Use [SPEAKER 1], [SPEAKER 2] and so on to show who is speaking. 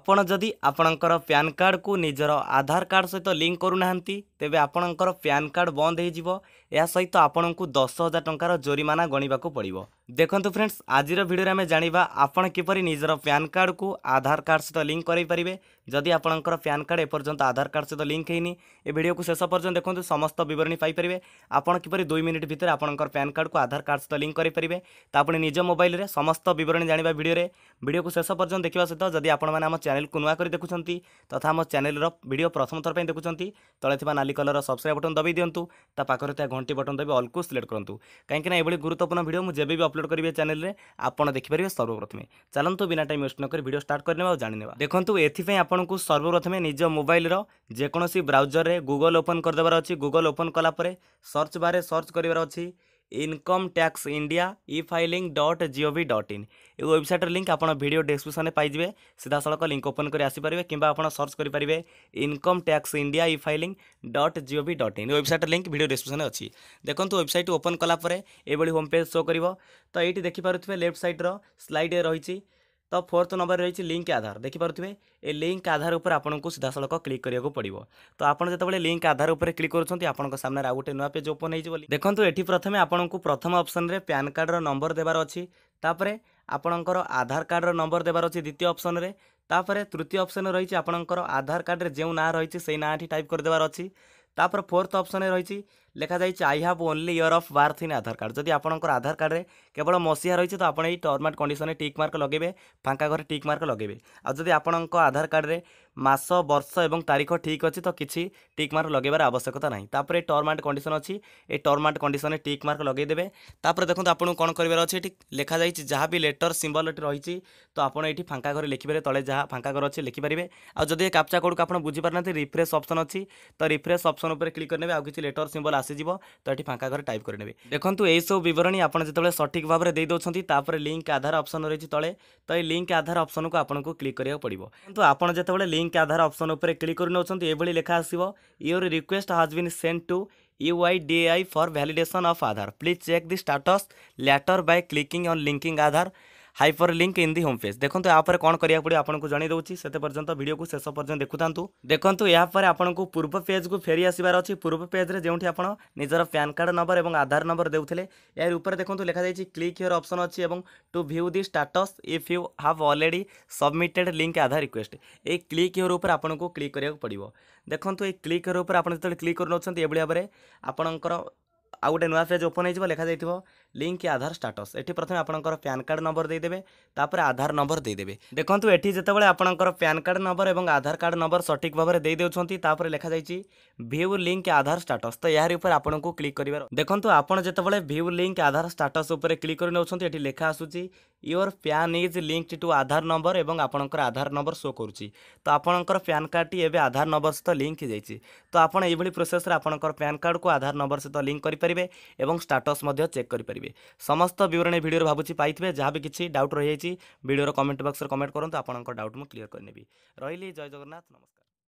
[SPEAKER 1] ଆପଣ ଯଦି ଆପଣଙ୍କର ପ୍ୟାନ୍ କାର୍ଡ଼କୁ ନିଜର ଆଧାର କାର୍ଡ଼ ସହିତ ଲିଙ୍କ୍ କରୁନାହାନ୍ତି ତେବେ ଆପଣଙ୍କର ପ୍ୟାନ୍ କାର୍ଡ଼ ବନ୍ଦ ହୋଇଯିବ ଏହା ସହିତ ଆପଣଙ୍କୁ ଦଶ ହଜାର ଟଙ୍କାର ଜୋରିମାନା ଗଣିବାକୁ ପଡ଼ିବ দেখন্তু ফ্রেন্ডস আজির ভিডিওরে আমি জাঁয়া আপনার কিপরি নিজের প্যান কার্ডকু আধার কার্ড সহ লিঙ্ক করাইপারে যদি আপনার প্যান কার্ড এপর্যন্ত আধার কার্ড সহ লিঙ্ক হয়নি এ ভিডিওকে শেষ পর্যন্ত দেখুন সমস্ত বরণী পাইপারে আপনার কিপর দুই মিনিট ভিতরে আপনার প্যান কার্ডকু আধার কার্ড সহ লিঙ্ক করাইপারে তাপরে নিজ মোবাইলের সমস্ত বরণী জাঁয়া ভিডিওরে ভিডিওকে শেষ পর্যন্ত দেখা সহ যদি আপনার আমার চ্যানেলকে নূয়া করে দেখুম তথা আমার চ্যানেলর ভিডিও প্রথম থর দেখুম তলে থাকা নালি কলর সবসক্রাইব বটন দবাই দিও তা পাখে থাকা ঘণ্টি বটন দবাই অলকু সিলেক্ট করতু কিনা এভাবে গুরুত্বপূর্ণ ভিডিও মু যেবে অপলোড ଅପଲୋଡ଼ କରିବେ ଚ୍ୟାନେଲରେ ଆପଣ ଦେଖିପାରିବେ ସର୍ବପ୍ରଥମେ ଚାଲନ୍ତୁ ବିନା ଟାଇମ୍ ୱେଷ୍ଟ ନକରି ଭିଡ଼ିଓ ଷ୍ଟାର୍ଟ କରିନେବା ଆଉ ଜାଣିନେବା ଦେଖନ୍ତୁ ଏଥିପାଇଁ ଆପଣଙ୍କୁ ସର୍ବପ୍ରଥମେ ନିଜ ମୋବାଇଲର ଯେକୌଣସି ବ୍ରାଉଜରରେ ଗୁଗଲ ଓପନ୍ କରିଦେବାର ଅଛି ଗୁଗଲ ଓପନ୍ କଲା ପରେ ସର୍ଚ୍ଚ ବାର୍ରେ ସର୍ଚ୍ଚ କରିବାର ଅଛି income tax India e filing dot gov dot in ଏ ୱେବସାଇଟ୍ର ଲିଙ୍କ୍ ଆପଣ ଭିଡ଼ିଓ ଡେସ୍କ୍ରିପସନ୍ରେ ପାଇଯିବେ ସିଧାସଳଖ ଲିଙ୍କ୍ ଓପନ୍ କରି ଆସିପାରିବେ କିମ୍ବା ଆପଣ ସର୍ଚ୍ଚ କରିପାରିବେ income tax India e filing dot gov dot in ୱେବସାଇଟ୍ର ଲିଙ୍କ୍ ଭିଡ଼ିଓ ଡେସ୍କ୍ରିପସନ୍ରେ ଅଛି ଦେଖନ୍ତୁ ୱେବସାଇଟ୍ ଓପନ୍ କଲା ପରେ ଏଭଳି ହୋମ୍ ପେଜ୍ ଶୋ କରିବ ତ ଏଇଠି ଦେଖିପାରୁଥିବେ ଲେଫ୍ଟ ସାଇଡ଼୍ର ସ୍ଲାଇଡ଼୍ ରହିଛି ତ ଫୋର୍ଥ ନମ୍ବରରେ ରହିଛି ଲିଙ୍କ ଆଧାର ଦେଖିପାରୁଥିବେ ଏ ଲିଙ୍କ ଆଧାର ଉପରେ ଆପଣଙ୍କୁ ସିଧାସଳଖ କ୍ଲିକ୍ କରିବାକୁ ପଡ଼ିବ ତ ଆପଣ ଯେତେବେଳେ ଲିଙ୍କ ଆଧାର ଉପରେ କ୍ଲିକ୍ କରୁଛନ୍ତି ଆପଣଙ୍କ ସାମ୍ନାରେ ଆଉ ଗୋଟେ ନୂଆ ପେଜ୍ ଓପନ୍ ହୋଇଯିବ ବୋଲି ଦେଖନ୍ତୁ ଏଠି ପ୍ରଥମେ ଆପଣଙ୍କୁ ପ୍ରଥମ ଅପ୍ସନ୍ରେ ପ୍ୟାନ୍ କାର୍ଡ଼ର ନମ୍ବର ଦେବାର ଅଛି ତାପରେ ଆପଣଙ୍କର ଆଧାର କାର୍ଡ଼ର ନମ୍ବର ଦେବାର ଅଛି ଦ୍ୱିତୀୟ ଅପ୍ସନ୍ରେ ତାପରେ ତୃତୀୟ ଅପ୍ସନ୍ ରହିଛି ଆପଣଙ୍କର ଆଧାର କାର୍ଡ଼ରେ ଯେଉଁ ନାଁ ରହିଛି ସେଇ ନାଁ ଏଠି ଟାଇପ୍ କରିଦେବାର ଅଛି ତାପରେ ଫୋର୍ଥ ଅପ୍ସନ୍ରେ ରହିଛି ଲେଖାଯାଇଛି I have only year of birth in Aadhaar card ଯଦି ଆପଣଙ୍କର ଆଧାର କାର୍ଡ଼ରେ କେବଳ ମସିହା ରହିଛି ତ ଆପଣ ଏଇ ଟର୍ମ ଆଣ୍ଡ କଣ୍ଡିସନରେ ଟିକ୍ ମାର୍କ ଲଗେଇବେ ଫାଙ୍କା ଘରେ ଟିକ୍ ମାର୍କ ଲଗେଇବେ ଆଉ ଯଦି ଆପଣଙ୍କ ଆଧାର କାର୍ଡ଼ରେ ମାସ ବର୍ଷ ଏବଂ ତାରିଖ ଠିକ୍ ଅଛି ତ କିଛି ଟିକ୍ ମାର୍କ ଲଗେଇବାର ଆବଶ୍ୟକତା ନାହିଁ ତାପରେ ଟର୍ମ ଆଣ୍ଡ କଣ୍ଡିସନ୍ ଅଛି ଏ ଟର୍ମ ଆଣ୍ଡ କଣ୍ଡିସନରେ ଟିକ୍ ମାର୍କ ଲଗେଇଦେବେ ତାପରେ ଦେଖନ୍ତୁ ଆପଣଙ୍କୁ କ'ଣ କରିବାର ଅଛି ଏଠି ଲେଖାଯାଇଛି ଯାହା ବି ଲେଟର ସିମ୍ବଲ ଏଠି ରହିଛି ତ ଆପଣ ଏଠି ଫାଙ୍କା ଘରେ ଲେଖିପାରିବେ ତଳେ ଯାହା ଫାଙ୍କା ଘର ଅଛି ଲେଖିପାରିବେ ଆଉ ଯଦି ଏ କ୍ୟାପ୍ଚା କୋଡ଼କୁ ଆପଣ ବୁଝିପାରୁନାହାନ୍ତି ରିଫ୍ରେସ୍ ଅପସନ୍ ଅଛି ତ ରିଫ୍ରେସ୍ ଅପସନ୍ ଉପରେ କ୍ଲିକ୍ କରିନେବେ ଆଉ କିଛି ଲେଟର ସିମ୍ବଲ আসিযোগ তো এটি ফাঙ্কা ঘরে টাইপ করে নেবে দেখুন এইসব বরণী আপনার যেতবে সঠিক ভাবে দিয়ে দেওয়া তাপরে লিঙ্ক আধার অপসন রয়েছে তলে তো এই লিঙ্ক আধার অপসনকু আপনার ক্লিক করা পড়ব কিন্তু আপনার যেতবে লিঙ্ক আধার অপসন উপরে ক্লিক করে নেওয়া এভাবে লেখা আসব your request has been sent to UIDAI for validation of Aadhaar. Please check the status later by clicking on linking Aadhaar. Hyperlink in the home page देखो यापर कौन करा पड़े आपको जन से पर्यटन भिड तो को शेष पर्यटन देखुता देखो यापर आपको पूर्व पेज को फेरी आसबार अच्छी पूर्व पेज्रे जो आप निजर पैन कार्ड नंबर और आधार नंबर देते यार उपर देखो लिखाई क्लिक हिअर अप्सन अच्छी और to view the status if you have already submitted link Aadhaar request ये क्लिक हिअर उपर आपको क्लिक करा पड़ो देखो ये क्लिक हिअर उपर आप जो क्लिक करना नौकर भाव में आपंकर ଆଉ ଗୋଟେ ନୂଆ ପେଜ୍ ଓପନ୍ ହୋଇଯିବ ଲେଖାଯାଇଥିବ ଲିଙ୍କ୍ ଆଧାର ଷ୍ଟାଟସ୍ ଏଠି ପ୍ରଥମେ ଆପଣଙ୍କର ପ୍ୟାନ୍ କାର୍ଡ଼ ନମ୍ବର ଦେଇଦେବେ ତାପରେ ଆଧାର ନମ୍ବର ଦେଇଦେବେ ଦେଖନ୍ତୁ ଏଠି ଯେତେବେଳେ ଆପଣଙ୍କର ପ୍ୟାନ୍ କାର୍ଡ଼ ନମ୍ବର ଏବଂ ଆଧାର କାର୍ଡ଼ ନମ୍ବର ସଠିକ୍ ଭାବରେ ଦେଇଦେଉଛନ୍ତି ତାପରେ ଲେଖାଯାଇଛି ଭିୟୁ ଲିଙ୍କ୍ ଆଧାର ଷ୍ଟାଟସ୍ ତ ଏହାରି ଉପରେ ଆପଣଙ୍କୁ କ୍ଲିକ୍ କରିବାର ଦେଖନ୍ତୁ ଆପଣ ଯେତେବେଳେ ଭିୟୁ ଲିଙ୍କ୍ ଆଧାର ଷ୍ଟାଟସ୍ ଉପରେ କ୍ଲିକ୍ କରି ନେଉଛନ୍ତି ଏଠି ଲେଖା ଆସୁଛି your PAN is linked to Aadhaar number ଏବଂ ଆପଣଙ୍କର ଆଧାର ନମ୍ବର ଶୋ କରୁଛି ତ ଆପଣଙ୍କର ପ୍ୟାନ୍ କାର୍ଡ଼ଟି ଏବେ ଆଧାର ନମ୍ବର ସହିତ ଲିଙ୍କ୍ ହୋଇଯାଇଛି ତ ଆପଣ ଏଇଭଳି ପ୍ରୋସେସ୍ରେ ଆପଣଙ୍କର ପ୍ୟାନ୍ କାର୍ଡ଼କୁ ଆଧାର ନମ୍ବର ସହିତ ଲିଙ୍କ୍ କରି পারিবে এবং স্টাটস মধ্যে চেক করে সমস্ত বিবরণী ভিডিওর ভাবুছি পাইবে যা বি কিছু ডাউট রয়েছে ভিডিওর কমেন্ট বক্সরে কমেন্ট করতে আপনার ডাউট মু ক্লিয়ার করে নেবি রহলি জয় জগন্নাথ নমস্কার